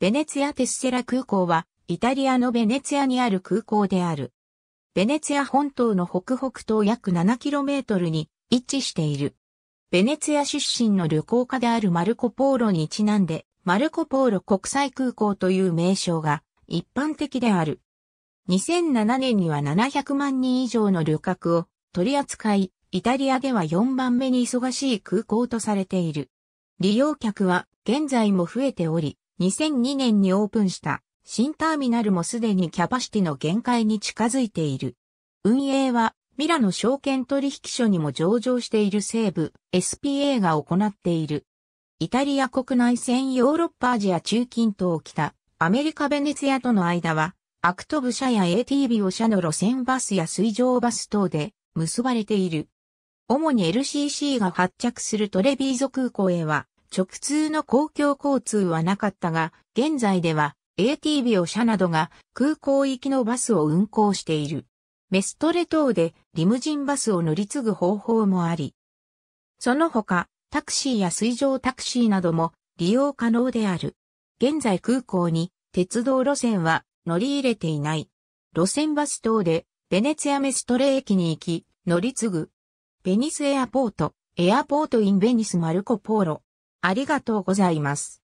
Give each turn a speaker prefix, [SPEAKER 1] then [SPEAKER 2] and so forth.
[SPEAKER 1] ベネツィア・テスセラ空港は、イタリアのベネツィアにある空港である。ベネツィア本島の北北東約 7km に位置している。ベネツィア出身の旅行家であるマルコ・ポーロにちなんで、マルコ・ポーロ国際空港という名称が一般的である。2007年には700万人以上の旅客を取り扱い、イタリアでは4番目に忙しい空港とされている。利用客は現在も増えており、2002年にオープンした新ターミナルもすでにキャパシティの限界に近づいている。運営はミラノ証券取引所にも上場している西部 SPA が行っている。イタリア国内線ヨーロッパアジア中近東北、アメリカベネツィアとの間は、アクトブ社や ATB を社の路線バスや水上バス等で結ばれている。主に LCC が発着するトレビーゾ空港へは、直通の公共交通はなかったが、現在では ATB を社などが空港行きのバスを運行している。メストレ等でリムジンバスを乗り継ぐ方法もあり、その他、タクシーや水上タクシーなども利用可能である。現在空港に鉄道路線は乗り入れていない。路線バス等でベネツィアメストレ駅に行き乗り継ぐ。ベニスエアポート、エアポートインベニスマルコポーロ。ありがとうございます。